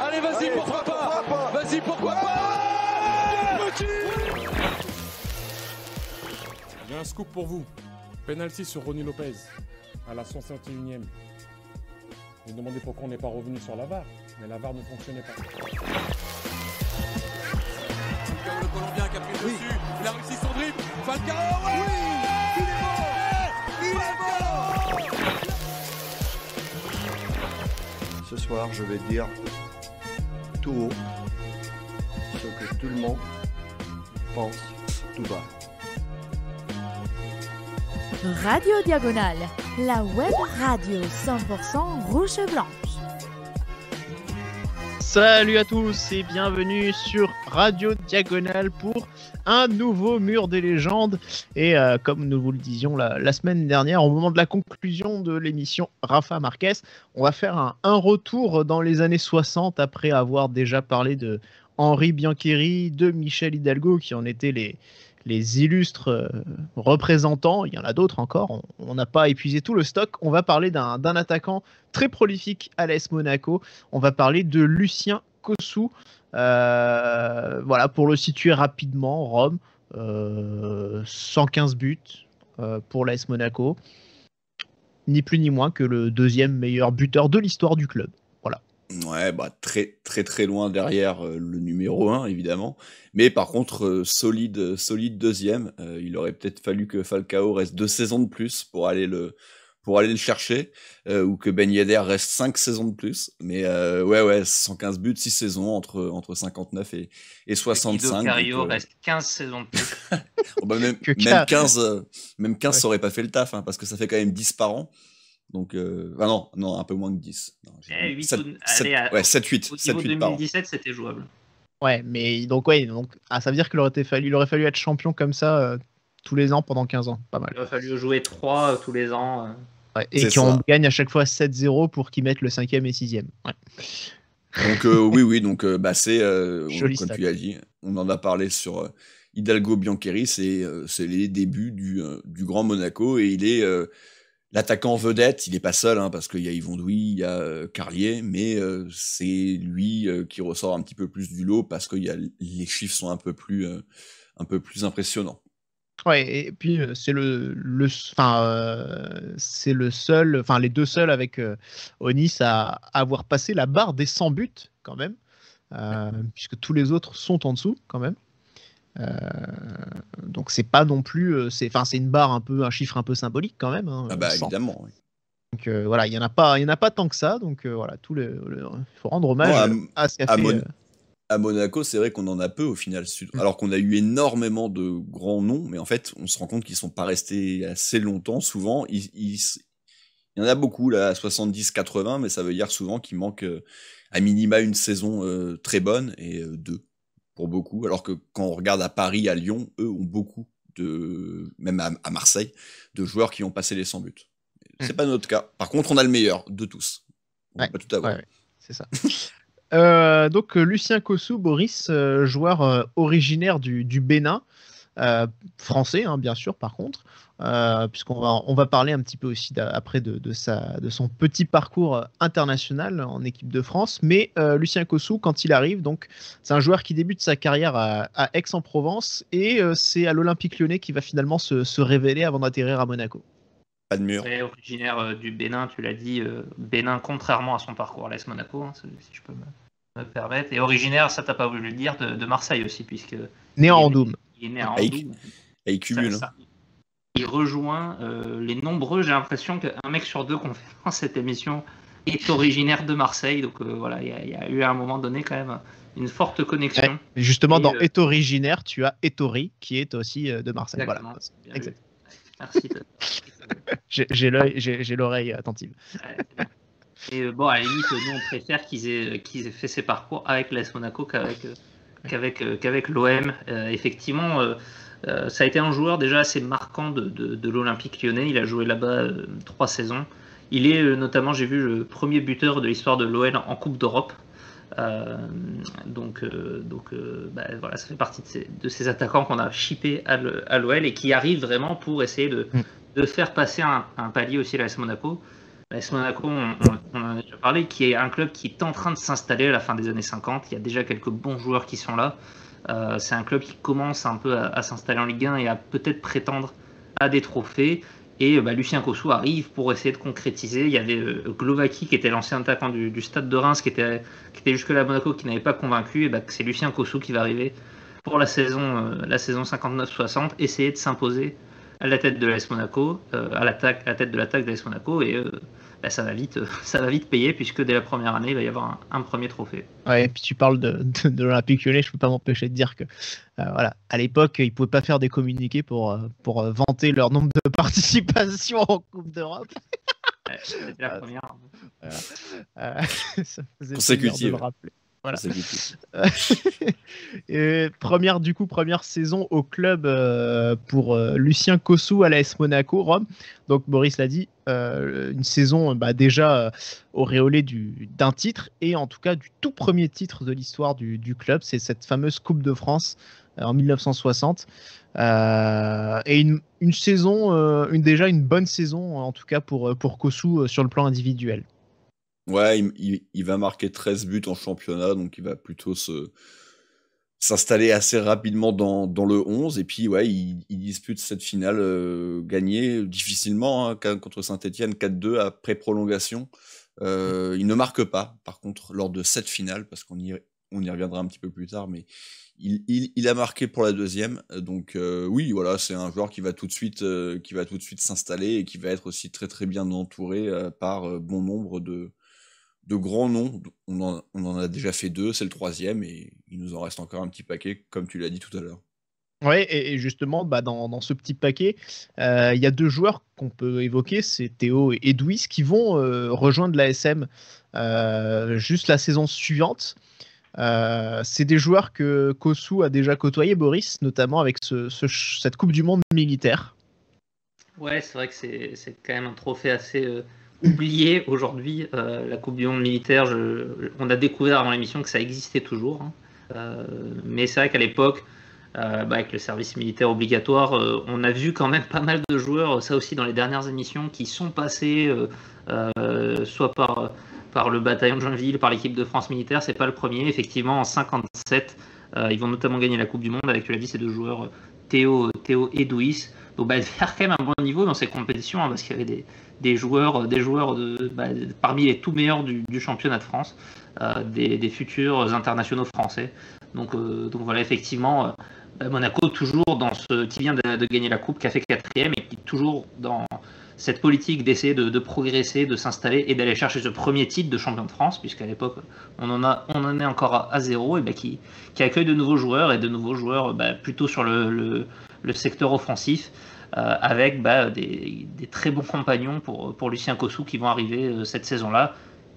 Allez, vas-y, pourquoi pas Vas-y, pourquoi pas J'ai un scoop pour vous. Penalty sur Ronnie Lopez à la 151e. Vous demandez pourquoi on n'est pas revenu sur la VAR, mais la VAR ne fonctionnait pas. Le Colombien qui a pris dessus, il a réussi son Ce soir, je vais dire tout haut ce que tout le monde pense tout bas. Radio Diagonale, la web radio 100% rouge et blanche. Salut à tous et bienvenue sur Radio Diagonale pour un nouveau mur des légendes. Et euh, comme nous vous le disions la, semaine dernière, au moment de la conclusion de l'émission Rafa Marquez, on va faire un, retour dans les années 60 après avoir déjà parlé de Henri Biancheri, de Michel Hidalgo qui en étaient les, illustres euh, représentants. Il y en a d'autres encore. On n'a pas épuisé tout le stock. On va parler d'un attaquant très prolifique à l'AS Monaco. On va parler de Lucien Kossou. Euh, voilà, pour le situer rapidement, Rome, 115 euh, buts euh, pour l'AS Monaco, ni plus ni moins que le deuxième meilleur buteur de l'histoire du club. Voilà. Ouais, bah très très très loin derrière le numéro 1 évidemment, mais par contre solide solide deuxième. il aurait peut-être fallu que Falcao reste deux saisons de plus pour aller le pour aller le chercher euh, ou que Ben Yedder reste 5 saisons de plus. Mais euh, ouais, ouais, 115 buts, 6 saisons entre, entre 59 et, et 65. Cario euh, reste 15 saisons de plus. Oh, bah, même, même, 15, même 15 ça aurait pas fait le taf hein, parce que ça fait quand même 10 par an. Donc, ah non, non, un peu moins que 10. Non, 8 7, 7, 8. Au 7, 8 2017, c'était jouable. Ouais, mais donc, ouais, donc, ah, ça veut dire qu'il aurait, fallu, aurait fallu être champion comme ça tous les ans pendant 15 ans. Pas mal. Il aurait fallu jouer 3 tous les ans. Et et qu'on gagne à chaque fois 7-0 pour qu'ils mettent le cinquième et sixième. Ouais. Donc euh, oui, oui, donc euh, bah, c'est, euh, comme tu l'as dit, on en a parlé sur Hidalgo Biancheri, c'est, les débuts du, du, Grand Monaco, et il est l'attaquant vedette, il n'est pas seul, hein, parce qu'il y a Yvon Douy, il y a Carlier, mais c'est lui qui ressort un petit peu plus du lot, parce que y les chiffres sont un peu plus, un peu plus impressionnants. Ouais, et puis c'est le, enfin, c'est le seul, enfin les deux seuls avec Onis à, avoir passé la barre des 100 buts quand même, euh, puisque tous les autres sont en dessous quand même. Euh, donc c'est pas non plus, c'est, enfin c'est une barre un peu, un chiffre un peu symbolique quand même. Hein, ah bah évidemment. Donc euh, voilà, il y en a pas, il y en a pas tant que ça, donc voilà, tout le, faut rendre hommage à, à, à Monaco, c'est vrai qu'on en a peu au final. Mm. Alors qu'on a eu énormément de grands noms, mais en fait, on se rend compte qu'ils ne sont pas restés assez longtemps. Souvent, il y en a beaucoup, là, 70-80, mais ça veut dire souvent qu'il manque euh, à minima une saison euh, très bonne et euh, deux pour beaucoup. Alors que quand on regarde à Paris, à Lyon, eux ont beaucoup de, même à, Marseille, de joueurs qui ont passé les 100 buts. Mm. C'est pas notre cas. Par contre, on a le meilleur de tous. tout à c'est ça. Euh, donc euh, Lucien Kossou, Boris, euh, joueur originaire du, Bénin, français hein, bien sûr par contre, puisqu'on va, parler un petit peu aussi après de, de son petit parcours international en équipe de France. Mais Lucien Kossou, quand il arrive, donc c'est un joueur qui débute sa carrière à, Aix-en-Provence et c'est à l'Olympique lyonnais qui va finalement se, se révéler avant d'atterrir à Monaco. Pas de mur. originaire euh, du Bénin, tu l'as dit. Euh, Bénin, contrairement à son parcours à l'Est Monaco, hein, si je peux me, permettre. Et originaire, ça t'as pas voulu le dire, de, Marseille aussi, puisque. Né en Doum. Il est né en Doume. il Il rejoint euh, les nombreux. J'ai l'impression qu'un mec sur deux qu'on fait dans cette émission est originaire de Marseille. Donc voilà, il y, a eu à un moment donné quand même une forte connexion. justement, dans Est originaire, tu as Etori qui est aussi de Marseille. Exactement, Merci. j'ai l'oreille attentive. Et euh, bon, à la limite, nous, on préfère qu'ils aient, qu'ils aient fait ces parcours avec l'AS Monaco qu'avec euh, qu'avec euh, l'OM. effectivement, ça a été un joueur déjà assez marquant de, l'Olympique lyonnais. Il a joué là-bas trois saisons. Il est notamment, j'ai vu, le premier buteur de l'histoire de l'OL en Coupe d'Europe. Euh, donc euh, donc euh, bah, voilà, ça fait partie de ces, attaquants qu'on a chippés à l'OL et qui arrivent vraiment pour essayer de, mm. faire passer un, palier aussi à l'AS Monaco. L'AS Monaco, on, en a déjà parlé, qui est un club qui est en train de s'installer à la fin des années 50. Il y a déjà quelques bons joueurs qui sont là. c'est un club qui commence un peu à, à s'installer en Ligue 1 et à peut-être prétendre à des trophées. Et euh, bah, Lucien Cossou arrive pour essayer de concrétiser. Il y avait euh, Glovaki qui était l'ancien attaquant du, stade de Reims, qui était, qui était jusque-là à Monaco, qui n'avait pas convaincu. Et bah, c'est Lucien Cossou qui va arriver pour la saison, euh, la saison 59-60, essayer de s'imposer à la tête de l'AS Monaco, euh, à, l'attaque, la tête de l'attaque de l'AS Monaco. Et ben, ça, va vite, euh, ça va vite payer, puisque dès la première année, il va y avoir un, premier trophée. Ouais, et puis tu parles de, de, l'Olympique Lyonnais, je ne peux pas m'empêcher de dire que, euh, voilà, à l'époque, ils ne pouvaient pas faire des communiqués pour, euh, pour vanter leur nombre de participations en Coupe d'Europe. C'était la première. ça faisait et première du coup première saison au club euh, pour euh, Lucien Kossou à l'AS Monaco Rome. Donc Boris l'a dit, euh, une saison bah, déjà auréolée du, d'un titre et en tout cas du tout premier titre de l'histoire du, club, c'est cette fameuse Coupe de France en 1960. et une, saison, déjà une bonne saison en tout cas pour, pour Kossou sur le plan individuel. Ouais, il, va marquer 13 buts en championnat, donc il va plutôt s'installer assez rapidement dans, le 11. Et puis, ouais, il, dispute cette finale euh, gagnée difficilement hein, contre Saint-Etienne 4-2 après prolongation. Euh, il ne marque pas, par contre, lors de cette finale, parce qu'on y, reviendra un petit peu plus tard, mais il, a marqué pour la deuxième. Donc euh, oui, voilà, c'est un joueur qui va tout de suite, qui va tout de suite s'installer et qui va être aussi très très bien entouré par bon nombre de de grands noms. On en, a déjà fait deux, c'est le troisième, et il nous en reste encore un petit paquet, comme tu l'as dit tout à l'heure. Oui, et, justement, bah, dans, ce petit paquet, euh, il y a deux joueurs qu'on peut évoquer, c'est Théo et Edouis, qui vont euh, rejoindre l'ASM euh, juste la saison suivante. Euh, c'est des joueurs que Kosu a déjà côtoyé, Boris, notamment avec cette Coupe du Monde militaire. Ouais, c'est vrai que c'est quand même un trophée assez oublier aujourd'hui euh, la Coupe du Monde militaire. on a découvert avant l'émission que ça existait toujours. Hein. Euh, mais c'est vrai qu'à l'époque, euh, bah, avec le service militaire obligatoire, on a vu quand même pas mal de joueurs, ça aussi dans les dernières émissions, qui sont passés soit par, par le bataillon de Joinville, par l'équipe de France militaire. C'est pas le premier. Effectivement, en 57, ils vont notamment gagner la Coupe du Monde avec, tu l'as dit, ces deux joueurs, Théo, Théo et Douis. Donc, faire bah, quand même un bon niveau dans ces compétitions, hein, parce qu'il y avait des, des joueurs, des joueurs de, bah, parmi les tout meilleurs du, championnat de France, euh, des, futurs internationaux français. Donc, euh, donc voilà, effectivement, euh, Monaco toujours dans ce qui vient de, gagner la coupe, qui a fait quatrième et qui est toujours dans cette politique d'essayer de, progresser, de s'installer et d'aller chercher ce premier titre de champion de France, puisqu'à l'époque on en a, on en est encore à, zéro, et ben, qui, qui, accueille de nouveaux joueurs et de nouveaux joueurs ben, plutôt sur le, le secteur offensif, euh, avec bah, des, très bons compagnons pour, pour Lucien Cossou qui vont arriver euh, cette saison-là,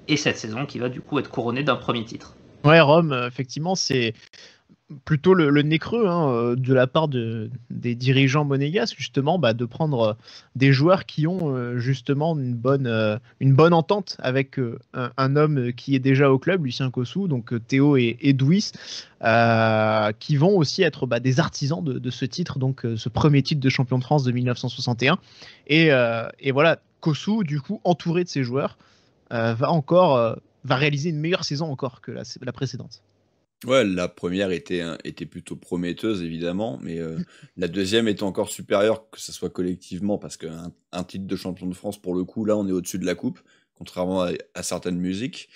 et cette saison qui va du coup être couronnée d'un premier titre. Ouais, Rome, euh, effectivement, c'est plutôt le, nez creux hein, euh, de la part des dirigeants monégasques justement bah, de prendre euh, des joueurs qui ont euh, justement une bonne, une bonne entente avec un, homme qui est déjà au club, Lucien Kossou, donc Théo et, Edouis, qui vont aussi être bah, des artisans de, ce titre, donc ce premier titre de champion de France de 1961. Et, voilà, Kossou, du coup, entouré de ses joueurs, va encore va réaliser une meilleure saison encore que la précédente. Ouais, la première était, était plutôt prometteuse, évidemment, mais euh, la deuxième était encore supérieure, que ce soit collectivement, parce qu'un un titre de champion de France, pour le coup, là, on est au-dessus de la coupe, contrairement à, certaines musiques.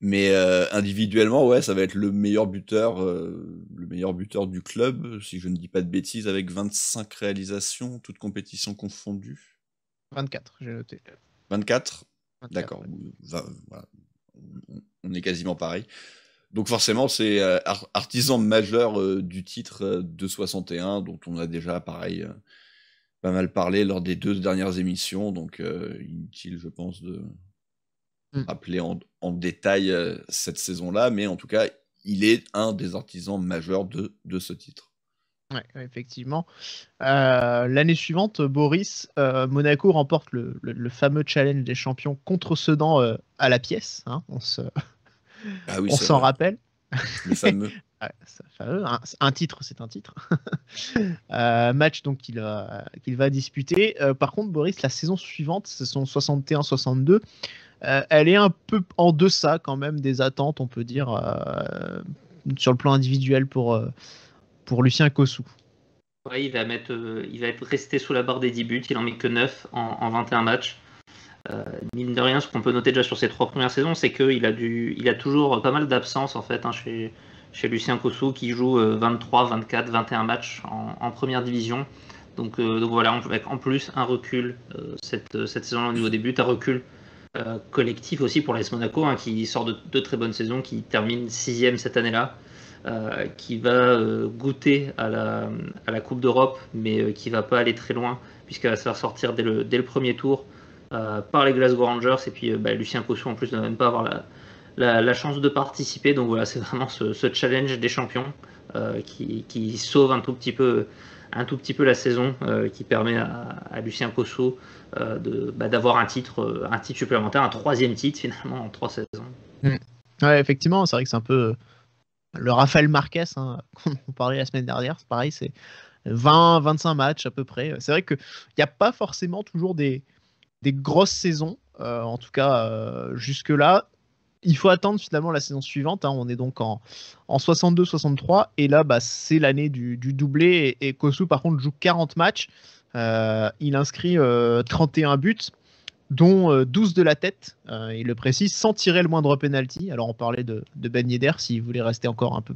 Mais euh, individuellement, ouais, ça va être le meilleur buteur, euh, le meilleur buteur du club, si je ne dis pas de bêtises, avec 25 réalisations, toutes compétitions confondues. 24, j'ai noté. 24, D'accord, on est quasiment pareil. Donc forcément, c'est euh, artisan majeur euh, du titre euh, de 61, dont on a déjà, pareil, pas mal parlé lors des deux dernières émissions. Donc inutile, je pense, de mm. rappeler en, détail cette saison-là. Mais en tout cas, il est un des artisans majeurs de, ce titre. Ouais, effectivement. L'année suivante, Boris, Monaco remporte le, fameux challenge des champions contre Sedan à la pièce. Hein. on se. Ah on s'en rappelle. Le hein. un, titre, c'est un titre. Euh, match donc qu'il va disputer. Euh, par contre, Boris, la saison suivante, ce sont 61-62. Euh, elle est un peu en deçà quand même des attentes, on peut dire, sur le plan individuel pour, pour Lucien Kossou. il, va rester sous la barre des 10 buts. Il en met que 9 en 21 matchs. Euh, mine de rien, ce qu'on peut noter déjà sur ses trois premières saisons, c'est qu'il a, du, il a toujours pas mal d'absences en fait hein, chez, chez, Lucien Cossou qui joue 23, 24, 21 matchs en, première division. Donc, euh, donc voilà, avec en plus un recul euh, cette, saison-là au niveau des buts, un recul collectif aussi pour l'AS Monaco hein, qui sort de deux très bonnes saisons, qui termine sixième cette année-là. qui va goûter à la, à la Coupe d'Europe, mais qui va pas aller très loin, puisqu'elle va se faire sortir dès le, dès le premier tour euh, par les Glasgow Rangers. Et puis euh, bah, Lucien Cosso en plus, ne va même pas avoir la, chance de participer. Donc voilà, c'est vraiment ce, challenge des champions euh, qui, sauve un tout petit peu un tout petit peu la saison qui permet à, Lucien Cosso bah, d'avoir un titre, un titre supplémentaire, un troisième titre finalement en trois saisons. Mm. Ouais, effectivement, c'est vrai que c'est un peu le Rafael Marquez hein, qu'on parlait la semaine dernière. C'est pareil, c'est 20-25 matchs à peu près. C'est vrai qu'il n'y a pas forcément toujours des, des grosses saisons, euh, en tout cas euh, jusque-là. Il faut attendre finalement la saison suivante. Hein. On est donc en, 62-63. Et là, bah, c'est l'année du, doublé. Et, Kosu, par contre, joue 40 matchs. Euh, il inscrit 31 buts, dont 12 de la tête. il le précise, sans tirer le moindre penalty. Alors, on parlait de, de Ben Yedder s'il voulait rester encore un peu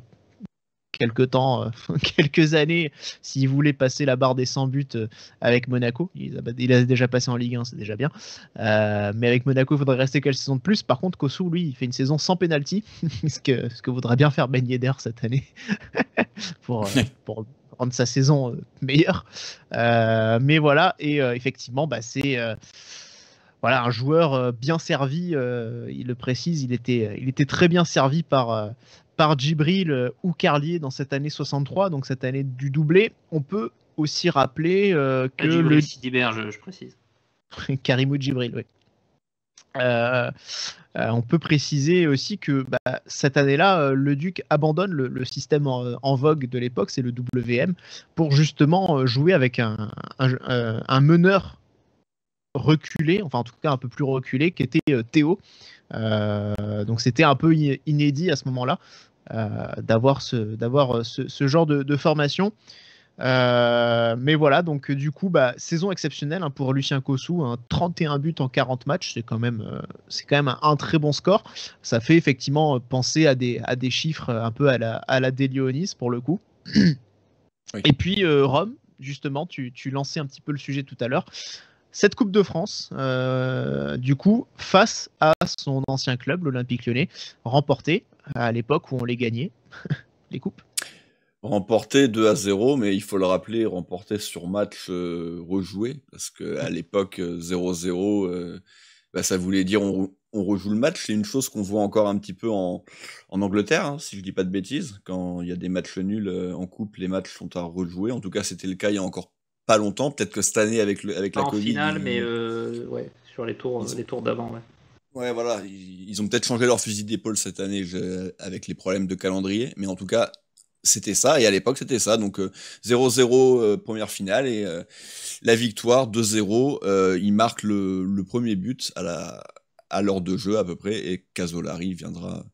quelques temps, euh, quelques années, s'il voulait passer la barre des 100 buts euh, avec Monaco. Il a, déjà passé en Ligue 1, c'est déjà bien. Euh, mais avec Monaco, il faudrait rester quelques saisons de plus. Par contre, Kosu, lui, il fait une saison sans pénalty, ce que, ce que bien faire Ben Yedder cette année pour, pour rendre sa saison meilleure. mais voilà, et effectivement, bah, c'est voilà, un joueur bien servi. il le précise, il était, il était très bien servi par, par Djibril euh, ou Carlier dans cette année 63, donc cette année du doublé, on peut aussi rappeler euh, que ah, le Sidibert, je, précise. Karimou Djibril, oui. Euh, on peut préciser aussi que bah, cette année-là, le Duc abandonne le, système en, vogue de l'époque, c'est le WM, pour justement jouer avec un, meneur reculé, enfin en tout cas un peu plus reculé, qui était Théo. donc c'était un peu inédit à ce moment-là. Euh, d'avoir ce, euh, ce, ce, genre de, formation. Euh, mais voilà, donc du coup, bah, saison exceptionnelle hein, pour Lucien Kossou, hein, 31 buts en 40 matchs, c'est quand même, c'est quand même un, très bon score. Ça fait effectivement penser à des, à des chiffres un peu à la, à la pour le coup. Et puis Rome, justement, tu, tu lançais un petit peu le sujet tout à l'heure cette Coupe de France, euh, du coup, face à son ancien club, l'Olympique lyonnais, remporté à l'époque où on les gagnait, les coupes. Remporté 2 à 0, mais il faut le rappeler, remporté sur match euh, rejoué, parce qu'à l'époque 0-0, euh, bah, ça voulait dire on, rejoue le match. C'est une chose qu'on voit encore un petit peu en, Angleterre, hein, si je ne dis pas de bêtises. Quand il y a des matchs nuls en coupe, les matchs sont à rejouer. En tout cas, c'était le cas il y a encore pas longtemps, peut-être que cette année avec, le, avec la Covid. finale, mais euh, ouais, sur les tours, les tours d'avant. Ouais. voilà, ils, ont peut-être changé leur fusil d'épaule cette année avec les problèmes de calendrier, mais en tout cas, c'était ça, et à l'époque, c'était ça. Donc 0-0, euh, euh, première finale, et la victoire 2-0, il marque le, le, premier but à la, à l'heure de jeu à peu près, et Casolari viendra,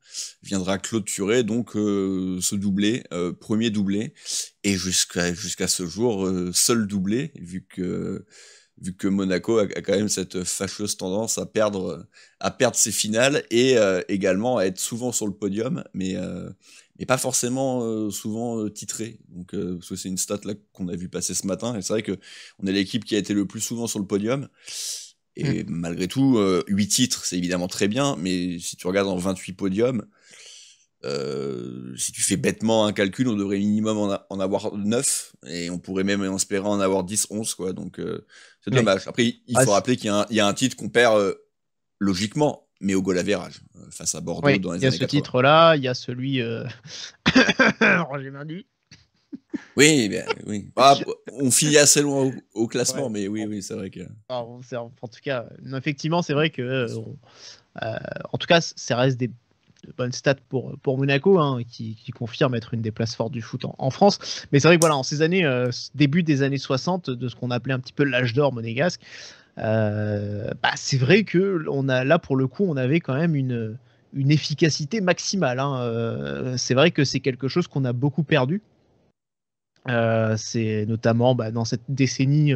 viendra clôturer donc euh, ce doublé, euh, premier doublé, et jusqu'à jusqu'à ce jour, euh, seul doublé, vu que, vu que Monaco a, quand même cette fâcheuse tendance à perdre, à perdre ses finales, et également à être souvent sur le podium, mais, mais pas forcément souvent titré. Donc, c'est une stat là qu'on a vu passer ce matin, et c'est vrai qu'on est l'équipe qui a été le plus souvent sur le podium. Et hmm. malgré tout, 8 euh, titres, c'est évidemment très bien, mais si tu regardes en 28 podiums, euh, si tu fais bêtement un calcul, on devrait minimum en, avoir 9, et on pourrait même en en avoir 10, 11, quoi. Donc, euh, c'est dommage. Après, il faut rappeler qu'il y, a un titre qu'on perd logiquement, mais au goal avérage, face à Bordeaux dans les Il y a ce titre-là, il y a celui. Roger Mendy oui, ben oui. Ah, on finit assez loin au, classement, mais oui, oui, c'est vrai que. en tout cas, effectivement, c'est vrai que. Euh, euh, en tout cas, ça reste des bonnes stats pour, pour Monaco, hein, qui, confirme être une des places fortes du foot en, France. Mais c'est vrai que voilà, en ces années, euh, début des années 60, de ce qu'on appelait un petit peu l'âge d'or monégasque, bah, c'est vrai que on a, là, pour le coup, on avait quand même une, une efficacité maximale. Hein. c'est vrai que c'est quelque chose qu'on a beaucoup perdu euh, c'est notamment bah, dans cette décennie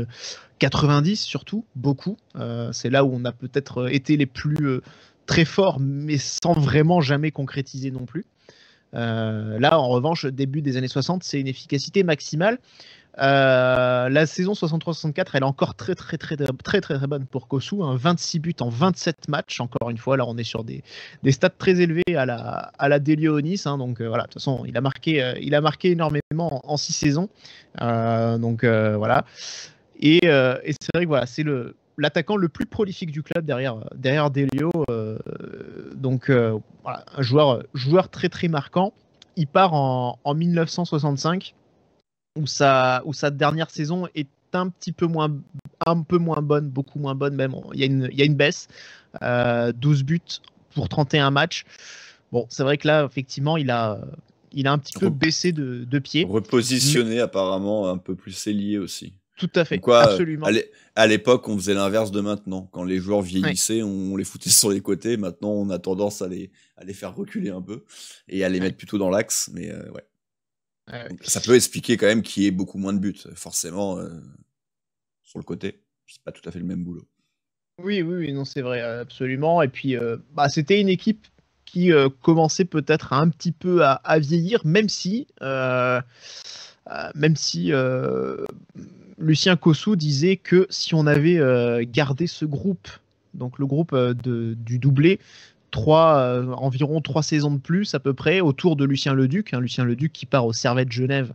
90 euh, surtout, beaucoup. Euh, c'est là où on a peut-être été les plus très forts, mais sans vraiment jamais concrétiser non plus. là, en revanche, début des années 60, c'est une efficacité maximale. Euh, la saison 63-64, elle est encore très très très très très très, bonne pour Kosu. un 26 buts en 27 matchs. Encore une fois, là, on est sur des, des stats très élevés à la à la Delionis. Hein. donc euh, voilà, de toute façon, il a marqué euh, il a marqué énormément en 6 saisons. donc voilà. Et, c'est vrai que voilà, c'est le l'attaquant le plus prolifique du club derrière, derrière Delio. donc, voilà, un joueur, joueur très très marquant. Il part en, en 1965 où, sa, dernière saison est un petit peu moins, un peu moins bonne, beaucoup moins bonne même. Il y a une, il y une baisse. 12 euh, buts pour 31 matchs. Bon, c'est vrai que là, effectivement, il a, il a un petit peu baissé de, pied. Repositionné apparemment un peu plus lié aussi. Tout à fait, quoi, absolument. À l'époque, on faisait l'inverse de maintenant. Quand les joueurs vieillissaient, on les foutait sur les côtés. Maintenant, on a tendance à les, à les faire reculer un peu et à les mettre plutôt dans l'axe. Mais euh, ouais. Ça peut expliquer quand même qu'il y ait beaucoup moins de buts, forcément, euh, sur le côté. C'est pas tout à fait le même boulot. Oui, oui, non, c'est vrai, absolument. Et puis, euh, bah, c'était une équipe qui euh, commençait peut-être un petit peu à, vieillir, même si, même si Lucien Cossou disait que si on avait gardé ce groupe, donc le groupe du doublé, trois, euh, environ trois saisons de plus à peu près autour de Lucien Leduc. Hein, Lucien Leduc qui part au Servet de Genève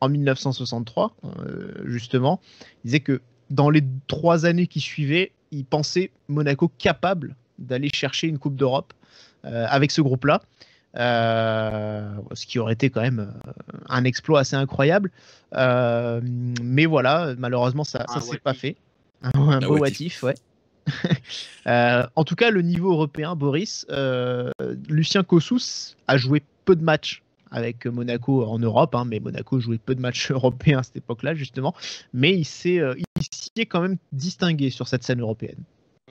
en 1963, euh, justement. Il disait que dans les trois années qui suivaient, il pensait Monaco capable d'aller chercher une Coupe d'Europe euh, avec ce groupe-là. ce qui aurait été quand même un exploit assez incroyable. mais voilà, malheureusement, ça ne s'est pas fait. Un, un beau ouais. Euh, en tout cas, le niveau européen, Boris, euh, Lucien Kossus a joué peu de matchs avec Monaco en Europe, hein, mais Monaco jouait peu de matchs européens à cette époque-là, justement, mais il s'est euh, est quand même distingué sur cette scène européenne.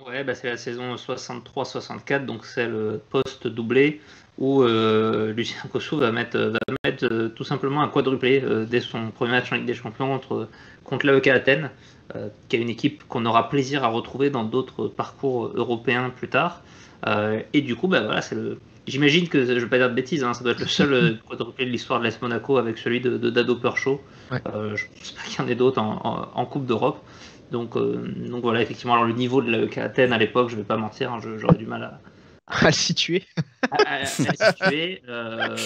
Ouais, bah c'est la saison 63-64, donc c'est le poste doublé où Lucien Kossou va mettre, va mettre tout simplement un quadruplé dès son premier match en Ligue des Champions contre, contre l'AEK Athènes. Euh, qui est une équipe qu'on aura plaisir à retrouver dans d'autres parcours européens plus tard. Euh, et du coup, bah, voilà, c'est le. J'imagine que, je ne vais pas dire de bêtises, hein, ça doit être le seul euh, de l'histoire de l'Est Monaco avec celui de, Dado Perchot. je ne pense pas qu'il y en ait d'autres en, Coupe d'Europe. Donc, donc voilà, effectivement, alors le niveau de Athènes à l'époque, je ne vais pas mentir, hein, j'aurais du mal à, à le situer. à, situer.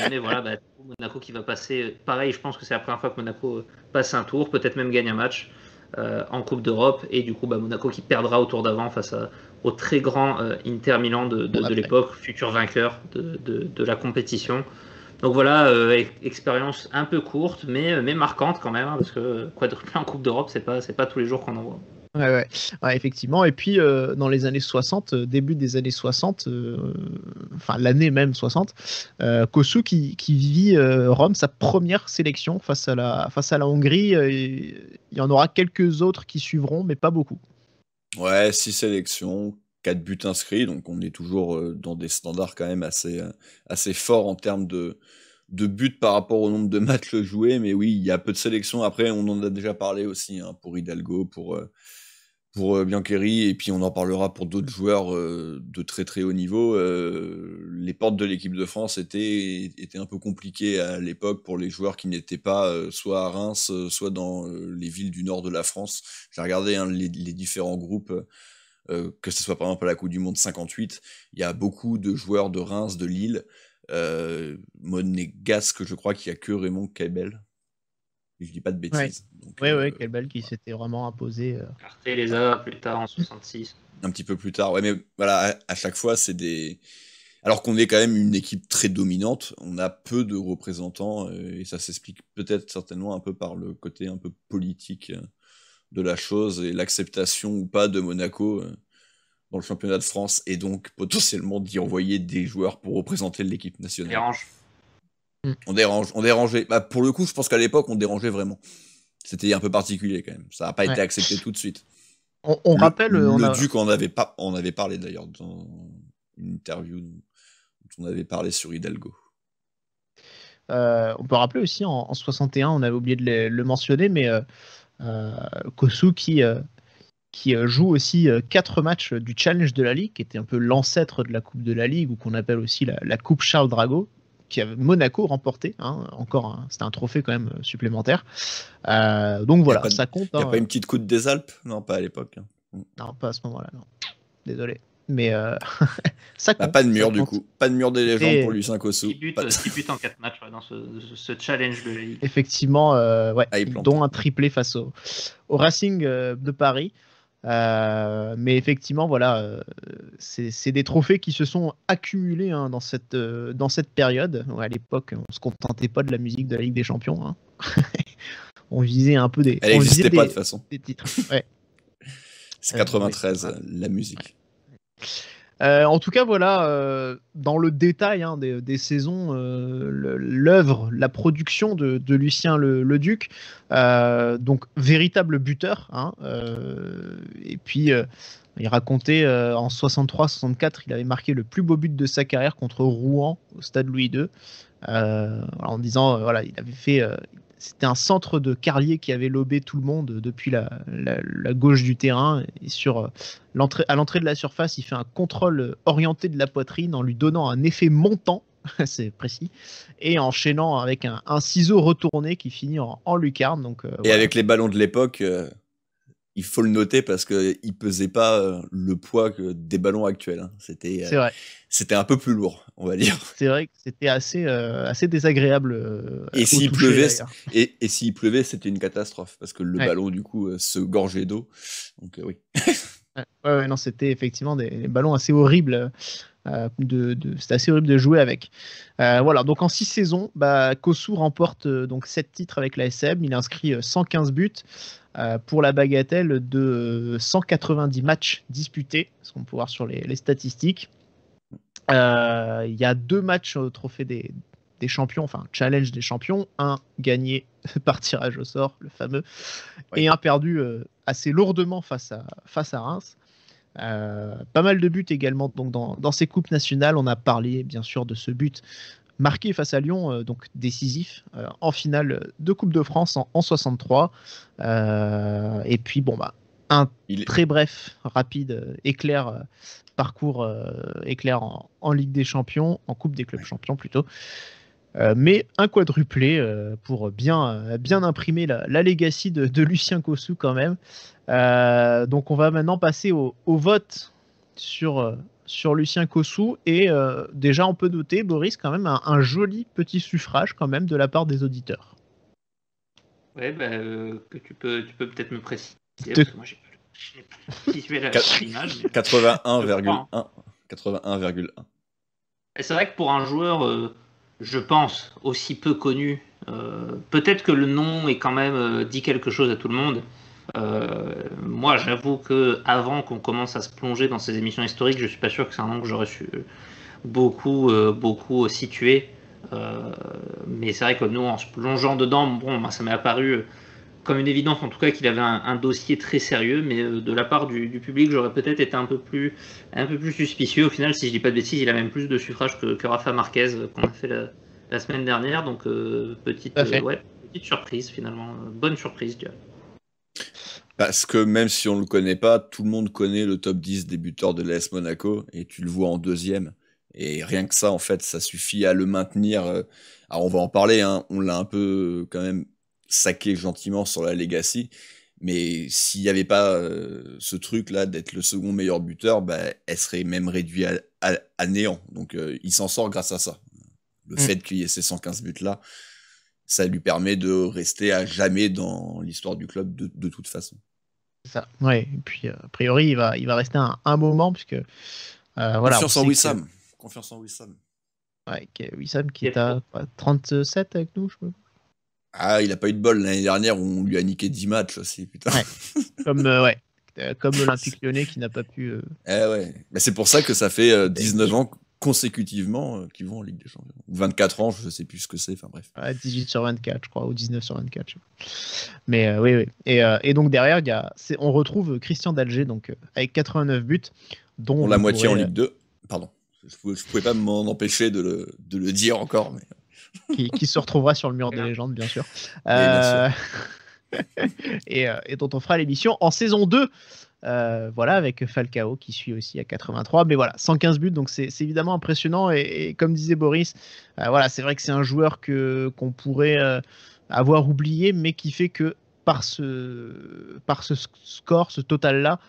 mais voilà, bah, Monaco qui va passer. Pareil, je pense que c'est la première fois que Monaco passe un tour, peut-être même gagne un match. Euh, en Coupe d'Europe et du coup bah, Monaco qui perdra au tour d'avant face au très grand euh, Inter Milan de, l'époque, futur vainqueur de, la compétition. Donc voilà, euh, expérience un peu courte, mais, mais marquante quand même, hein, parce que quadruple en Coupe d'Europe, c'est pas, c'est pas tous les jours qu'on en voit. Ouais, ah, effectivement. Et puis, euh, dans les années 60, euh, début des années 60, euh, enfin l'année même 60, Kosu qui, vit Rome, sa première sélection face à la, face à la Hongrie. il y en aura quelques autres qui suivront, mais pas beaucoup. Ouais, six sélections, quatre buts inscrits. Donc, on est toujours dans des standards quand même assez, assez forts en termes de, de buts par rapport au nombre de matchs joués. Mais oui, il y a peu de sélections. Après, on en a déjà parlé aussi hein, pour Hidalgo, pour pour euh, Biancheri, et puis on en parlera pour d'autres joueurs euh, de très très haut niveau, euh, les portes de l'équipe de France étaient, étaient un peu compliquées à l'époque pour les joueurs qui n'étaient pas soit à Reims, soit dans les villes du nord de la France. J'ai regardé hein, les, différents groupes. que ce soit par exemple à la Coupe du Monde 58, il y a beaucoup de joueurs de Reims, de Lille, euh, monégasque, je crois qu'il n'y a que Raymond Kebel je dis pas de bêtises. Oui, oui, euh, quelle balle qui s'était vraiment imposée. Euh. les a plus tard en 66. Un petit peu plus tard, ouais, mais voilà, à, chaque fois, c'est des. Alors qu'on est quand même une équipe très dominante, on a peu de représentants, euh, et ça s'explique peut-être certainement un peu par le côté un peu politique de la chose et l'acceptation ou pas de Monaco dans le championnat de France, et donc potentiellement d'y envoyer des joueurs pour représenter l'équipe nationale. Mm. On dérange, on dérangeait. Bah, pour le coup, je pense qu'à l'époque, on dérangeait vraiment. C'était un peu particulier quand même. Ça n'a pas été accepté tout de suite. On, rappelle. Euh, le duc, on avait, pas, on avait parlé d'ailleurs dans une interview dont on avait parlé sur Hidalgo. Euh, on peut rappeler aussi en, 61, on avait oublié de le, mentionner, mais euh, euh Kosu qui, joue aussi quatre matchs du Challenge de la Ligue, qui était un peu l'ancêtre de la Coupe de la Ligue, ou qu'on appelle aussi la Coupe Charles Drago, il y avait Monaco remporté. Hein, encore, c'était un trophée quand même euh, supplémentaire. Euh, donc voilà, ça compte. Il n'y a hein. pas une petite coupe des Alpes Non, pas à l'époque. Hein. Mm. Non, pas à ce moment-là, non. Désolé. Mais euh, ça ah, compte. pas de mur, du coup. Pas de mur des légendes pour Lucien Kossou. ce Qui bute en 4 matchs dans ce, challenge de la Effectivement, euh, ouais, ah, dont un triplé face au Racing de Paris. Euh, mais effectivement, voilà, euh, c'est des trophées qui se sont accumulés hein, dans, cette, euh, dans cette période. à l'époque, on se contentait pas de la musique de la Ligue des Champions. Hein. on visait un peu des. Elle n'existait pas de façon. titres. Ouais. c'est 93, la musique. Euh, en tout cas, voilà, euh, dans le détail hein, des, saisons, euh, l'œuvre, la production de, Lucien Leduc, donc véritable buteur. Hein, et puis, il racontait en 63-64, il avait marqué le plus beau but de sa carrière contre Rouen au stade Louis II. Euh, en disant euh, voilà, il avait fait euh, c'était un centre de Carlier qui avait lobé tout le monde depuis la, gauche du terrain. Et sur l'entrée, à l'entrée de la surface, il fait un contrôle orienté de la poitrine en lui donnant un effet montant, c'est précis, et enchaînant avec un, ciseau retourné qui finit en, lucarne. Donc, et avec les ballons de l'époque il faut le noter parce que il pesait pas euh, le poids des ballons actuels. Hein. Euh, c'était, un peu plus lourd, on va dire. C'est vrai que c'était assez, euh, désagréable. et s'il pleuvait, et, pleuvait, c'était une catastrophe parce que le ballon du coup se gorgeait d'eau. Donc oui. ouais, non, c'était effectivement des, ballons assez horribles. de, assez horrible de jouer avec. voilà, donc en six saisons, bah, Kosu remporte donc sept titres avec la SM. Il a inscrit 115 buts. Euh, pour la bagatelle de 190 euh, matchs disputés, ce qu'on peut voir sur les, statistiques. Euh, il y a deux matchs au trophée des, champions, enfin challenge des champions, un gagné par tirage au sort, le fameux, et un perdu assez lourdement face à, face à Reims. pas mal de buts également donc dans, dans, ces coupes nationales. On a parlé bien sûr de ce but marqué face à Lyon, euh, donc décisif euh, en finale de Coupe de France en, 63. Euh, et puis bon bah un très bref, rapide, éclair parcours éclair en, Ligue des Champions, en Coupe des clubs champions plutôt. mais un quadruplé pour bien, bien imprimer la, la legacy de, Lucien Cossou quand même. donc on va maintenant passer au vote sur sur Lucien Cossou. Et euh, déjà, on peut noter, Boris, quand même un, joli petit suffrage quand même de la part des auditeurs. Oui, bah, euh, que tu peux tu peux peut-être me préciser. Parce que moi, j'ai pas l'image. 81,1. 81,1. Hein. C'est vrai que pour un joueur, euh, je pense, aussi peu connu, peut-être que le nom est quand même dit quelque chose à tout le monde. Euh, moi, j'avoue que avant qu'on commence à se plonger dans ces émissions historiques, je suis pas sûr que c'est un nom que j'aurais su euh, beaucoup, situer euh, beaucoup situé. mais c'est vrai que nous, en se plongeant dedans, bon, bah, ça m'est apparu comme une évidence, en tout cas, qu'il avait un, dossier très sérieux. Mais de la part du, public, j'aurais peut-être été un peu plus, un peu plus suspicieux. Au final, si je dis pas de bêtises, il a même plus de suffrages que, Rafa Marquez qu'on a fait la, semaine dernière. Donc petite, petite surprise finalement, bonne surprise, Dieu. Parce que même si on ne le connaît pas, tout le monde connaît le top 10 des buteurs de l'AS Monaco et tu le vois en deuxième. Et rien que ça, en fait, ça suffit à le maintenir. Euh, alors on va en parler, hein, on l'a un peu euh, quand même saqué gentiment sur la Legacy. Mais s'il n'y avait pas euh, ce truc-là d'être le second meilleur buteur, bah, elle serait même réduite à, néant. Donc il s'en sort grâce à ça. Le mm. fait qu'il y ait ces 115 buts-là, ça lui permet de rester à jamais dans l'histoire du club de, toute façon. C'est Ça, ouais. Et puis, euh, a priori, il va, il va rester un, moment, puisque. Euh, Confiance, en Wissam. Confiance en Wissam. Ouais, Wissam qui est à 37 avec nous, je crois. Ah, il n'a pas eu de bol l'année dernière où on lui a niqué 10 matchs aussi, putain. Ouais. Comme, euh, ouais. comme l'Olympique lyonnais qui n'a pas pu. Eh ouais. Mais bah, c'est pour ça que ça fait 19 ans consécutivement euh, qui vont en Ligue des Champions. 24 ans, je ne sais plus ce que c'est, enfin bref. 18 sur 24, je crois, ou 19 sur 24. Mais euh, oui, oui. Et, euh, donc derrière, on retrouve Christian Dalger, donc avec 89 buts, dont. la moitié en Ligue 2, pardon. Je ne pouvais, pas m'en empêcher de le, dire encore. Mais... qui, se retrouvera sur le mur des légendes, bien sûr. et, et, dont on fera l'émission en saison 2. Euh, voilà, avec Falcao qui suit aussi à 83. Mais voilà, 115 buts, donc c'est évidemment impressionnant. Et, comme disait Boris, euh, voilà, c'est vrai que c'est un joueur que qu'on pourrait euh, avoir oublié, mais qui fait que par ce, par ce score, ce total-là,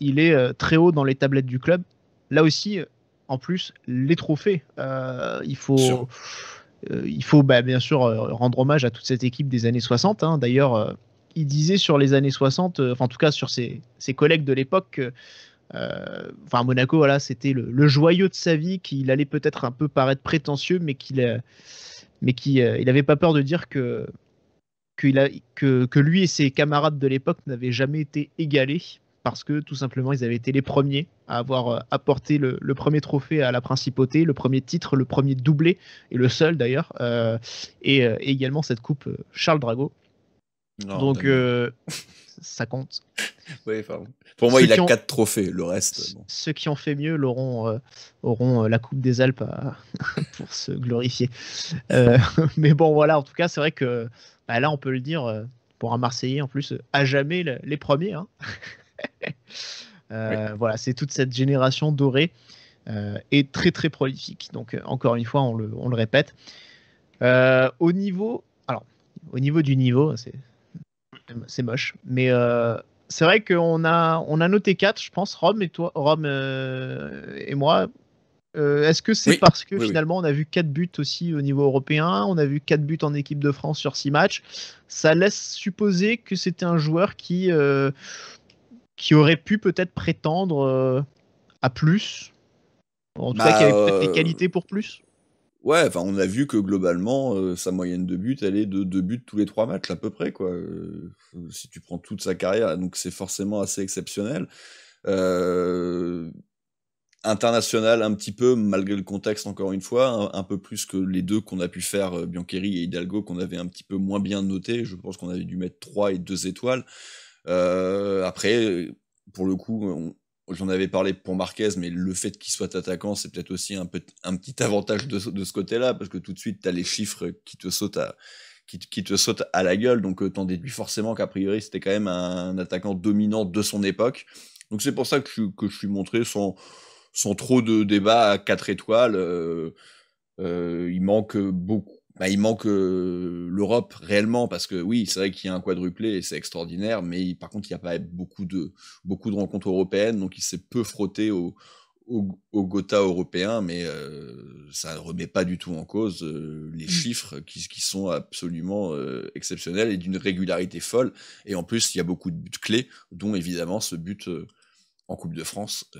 il est très haut dans les tablettes du club. Là aussi, en plus, les trophées, il faut. il faut bah, bien sûr rendre hommage à toute cette équipe des années 60. Hein. D'ailleurs, il disait sur les années 60, euh, en tout cas sur ses, collègues de l'époque, euh, enfin Monaco, voilà, c'était le, joyeux de sa vie, qu'il allait peut-être un peu paraître prétentieux, mais qu'il euh, mais qui il avait pas peur de dire que lui et ses camarades de l'époque n'avaient jamais été égalés parce que tout simplement ils avaient été les premiers à avoir apporté le, premier trophée à la principauté, le premier titre, le premier doublé et le seul d'ailleurs, et, également cette coupe Charles Drago. Donc, euh, ça compte. Pour moi, il a 4 quatre trophées, le reste. Ceux qui ont fait mieux l'auront, euh, auront euh, la Coupe des Alpes pour se glorifier. mais bon, voilà, en tout cas, c'est vrai que bah, là, on peut le dire, pour un Marseillais, en plus, à jamais les premiers. Hein. Voilà, c'est toute cette génération dorée et très, très prolifique. Donc, encore une fois, on le, on le répète. au niveau. Alors, au niveau du niveau, c'est c'est moche. Mais euh, c'est vrai qu'on a, on a noté 4, je pense, Rome et toi, Rome euh, et moi. Euh, est-ce que c'est parce que finalement on a vu 4 buts aussi au niveau européen, on a vu 4 buts en équipe de France sur 6 matchs Ça laisse supposer que c'était un joueur qui, qui aurait pu peut-être prétendre à plus, en tout cas bah, qui avait peut-être des qualités pour plus Ouais, enfin, on a vu que globalement, euh, sa moyenne de but, elle est de 2 buts tous les 3 matchs, à peu près, quoi. Euh, si tu prends toute sa carrière, donc c'est forcément assez exceptionnel. Euh, international, un petit peu, malgré le contexte, encore une fois, un, peu plus que les deux qu'on a pu faire, Biancheri et Hidalgo, qu'on avait un petit peu moins bien noté. Je pense qu'on avait dû mettre 3 et 2 étoiles. après, pour le coup, j'en avais parlé pour Marquez, mais le fait qu'il soit attaquant, c'est peut-être aussi un, petit avantage de, ce côté-là, parce que tout de suite, tu as les chiffres qui te sautent à, qui, te la gueule, donc euh, t'en déduis forcément qu'a priori, c'était quand même un, attaquant dominant de son époque. Donc c'est pour ça que je, suis montré sans, trop de débats à 4 étoiles. Euh, euh, il manque beaucoup bah, il manque euh, l'Europe réellement parce que oui, c'est vrai qu'il y a un quadruplé et c'est extraordinaire, mais par contre, il n'y a pas beaucoup de, beaucoup de rencontres européennes, donc il s'est peu frotté au, au, Gotha européen, mais euh, ça ne remet pas du tout en cause euh, les mm. chiffres qui, sont absolument exceptionnels et d'une régularité folle. Et en plus, il y a beaucoup de buts clés, dont évidemment ce but en Coupe de France,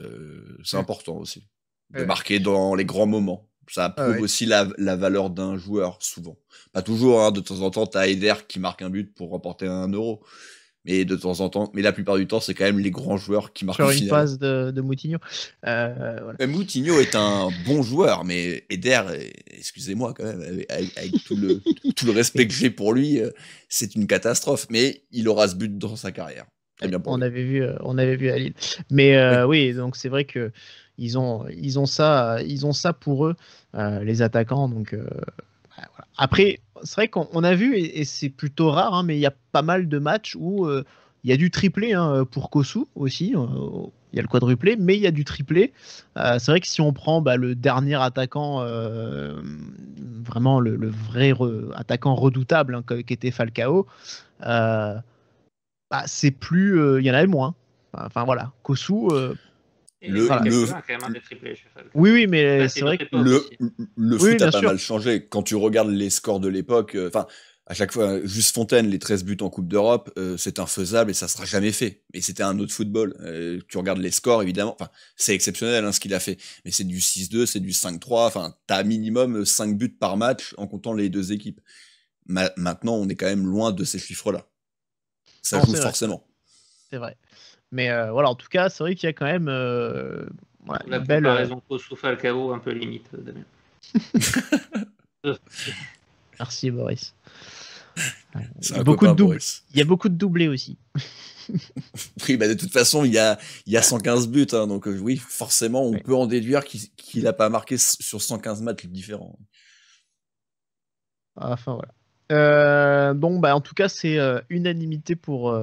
c'est important aussi de marquer dans les grands moments. Ça ah prouve aussi la, valeur d'un joueur, souvent. Pas toujours, hein. de temps en temps, t'as Eder qui marque un but pour remporter un euro. Mais de temps en temps, mais la plupart du temps, c'est quand même les grands joueurs qui marquent. Sur une passe de, de, Moutinho. Euh, Moutinho est un bon joueur, mais Eder, excusez-moi quand même, avec, tout, le, tout le respect que j'ai pour lui, euh, c'est une catastrophe. Mais il aura ce but dans sa carrière. bien euh, on avait vu, on avait vu à Mais euh, oui, donc c'est vrai que ils ont, ils ont, ça, ils ont ça pour eux, euh, les attaquants. Donc, euh, bah, Après, c'est vrai qu'on a vu, et, c'est plutôt rare, hein, mais il y a pas mal de matchs où euh, il y a du triplé hein, pour Kosu aussi. il y a le quadruplé, mais il y a du triplé. c'est vrai que si on prend bah, le dernier attaquant, vraiment le, vrai attaquant redoutable hein, qui était Falcao, bah, c'est plus, il y en avait moins. Enfin voilà, Kosu, le, Oui, oui, mais bah, c'est vrai que le, le foot a pas mal changé. Quand tu regardes les scores de l'époque, euh, enfin, à chaque fois, juste Fontaine, les 13 buts en Coupe d'Europe, euh, c'est infaisable et ça sera jamais fait. Mais c'était un autre football. Euh, tu regardes les scores, évidemment. c'est exceptionnel hein, ce qu'il a fait. Mais c'est du 6-2, c'est du 5-3. Enfin, t'as minimum 5 buts par match en comptant les deux équipes. maintenant, on est quand même loin de ces chiffres-là. Ça joue forcément. C'est vrai. Mais euh, voilà, en tout cas, c'est vrai qu'il y a quand même euh, ouais, la une belle. Euh, raison chaos un peu limite, euh, Damien. Merci Boris. Il y, beaucoup de il y a beaucoup de doublés aussi. oui, bah de toute façon, il y a, il y a 115 buts, hein, donc oui, forcément, on peut en déduire qu'il n'a pas marqué sur 115 matchs différents. Ah, enfin voilà. bon, bah, en tout cas, c'est unanimité pour,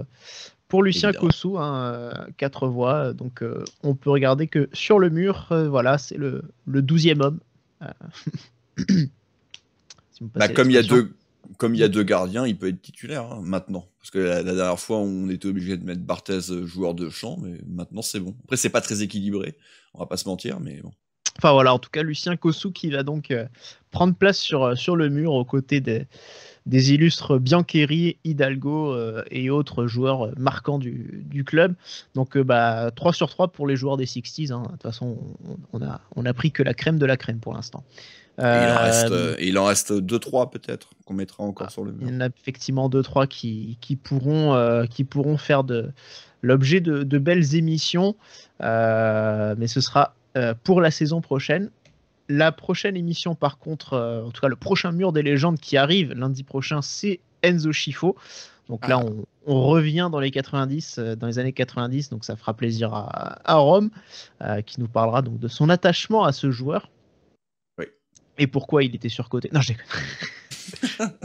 pour Lucien Kossou, hein, euh, quatre voix. Euh, donc euh, on peut regarder que sur le mur, voilà, c'est le, le 12e homme. comme il y a deux. gardiens, il peut être titulaire hein, maintenant. Parce que la, dernière fois, on était obligé de mettre Barthez joueur de champ, mais maintenant c'est bon. Après, c'est pas très équilibré, on va pas se mentir, mais bon. Enfin voilà, en tout cas, Lucien Kossou qui va donc prendre place sur, sur le mur aux côtés des, des illustres Biancheri, Hidalgo euh, et autres joueurs marquants du, club. Donc euh, bah, 3 sur 3 pour les joueurs des 60s. Hein. De toute façon, on, n'a a, on a pris que la crème de la crème pour l'instant. Euh, il en reste 2-3 peut-être qu'on mettra encore ah, sur le mur. Il y en a effectivement 2-3 qui, qui, pourront, qui pourront faire de, l'objet de, belles émissions, mais ce sera pour la saison prochaine. La prochaine émission, par contre, euh, en tout cas le prochain mur des légendes qui arrive lundi prochain, c'est Enzo Schifo. Donc là, ah. on, revient dans les 90, euh, dans les années 90, donc ça fera plaisir à, Rome, euh, qui nous parlera donc de son attachement à ce joueur. Et pourquoi il était surcoté. Non, j'ai.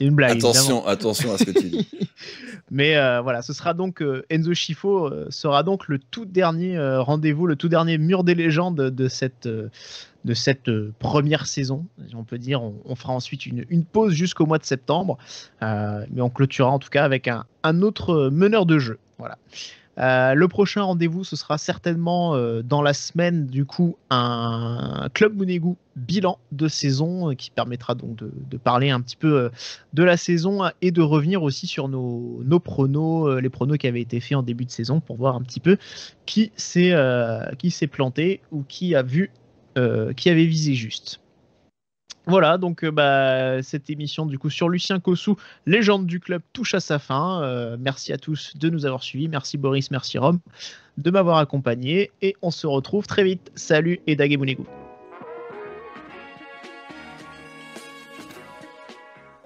C'est une blague. Attention, attention à ce que tu dis. Mais euh, voilà, ce sera donc euh, Enzo Schifo euh, sera donc le tout dernier rendez-vous, le tout dernier mur des légendes de cette de cette première saison. On peut dire, on, fera ensuite une, une pause jusqu'au mois de septembre, mais on clôturera en tout cas avec un, un autre meneur de jeu. Voilà. Euh, le prochain rendez-vous, ce sera certainement euh, dans la semaine, du coup, un Club monégou, bilan de saison euh, qui permettra donc de, parler un petit peu de la saison et de revenir aussi sur nos, nos pronos, les pronos qui avaient été faits en début de saison pour voir un petit peu qui s'est planté ou qui a vu, qui avait visé juste. Voilà, donc euh, bah, cette émission du coup sur Lucien Cossou, légende du club, touche à sa fin. Euh, merci à tous de nous avoir suivis. Merci Boris, merci Rome de m'avoir accompagné. Et on se retrouve très vite. Salut et Dagemunegu.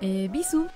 Et bisous